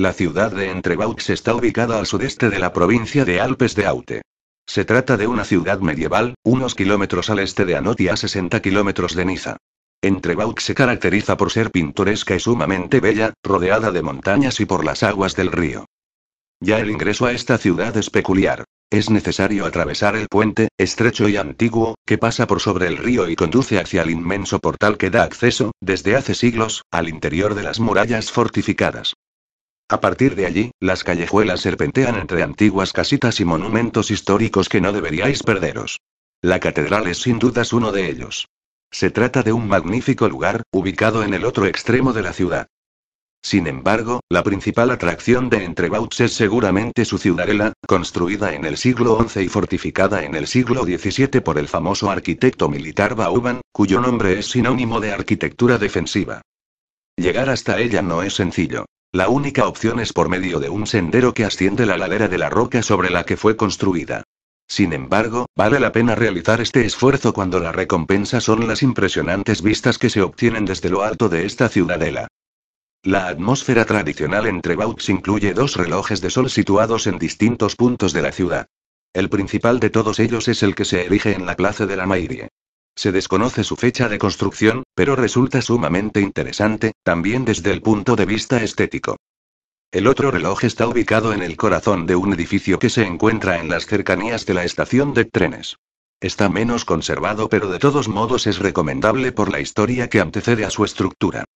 La ciudad de Entrebaux está ubicada al sudeste de la provincia de Alpes de Aute. Se trata de una ciudad medieval, unos kilómetros al este de Anot y a 60 kilómetros de Niza. Entrebaux se caracteriza por ser pintoresca y sumamente bella, rodeada de montañas y por las aguas del río. Ya el ingreso a esta ciudad es peculiar. Es necesario atravesar el puente, estrecho y antiguo, que pasa por sobre el río y conduce hacia el inmenso portal que da acceso, desde hace siglos, al interior de las murallas fortificadas. A partir de allí, las callejuelas serpentean entre antiguas casitas y monumentos históricos que no deberíais perderos. La catedral es sin dudas uno de ellos. Se trata de un magnífico lugar, ubicado en el otro extremo de la ciudad. Sin embargo, la principal atracción de Entrebauts es seguramente su ciudadela, construida en el siglo XI y fortificada en el siglo XVII por el famoso arquitecto militar Bauban, cuyo nombre es sinónimo de arquitectura defensiva. Llegar hasta ella no es sencillo. La única opción es por medio de un sendero que asciende la ladera de la roca sobre la que fue construida. Sin embargo, vale la pena realizar este esfuerzo cuando la recompensa son las impresionantes vistas que se obtienen desde lo alto de esta ciudadela. La atmósfera tradicional entre Bouts incluye dos relojes de sol situados en distintos puntos de la ciudad. El principal de todos ellos es el que se erige en la plaza de la Mairie. Se desconoce su fecha de construcción, pero resulta sumamente interesante, también desde el punto de vista estético. El otro reloj está ubicado en el corazón de un edificio que se encuentra en las cercanías de la estación de trenes. Está menos conservado pero de todos modos es recomendable por la historia que antecede a su estructura.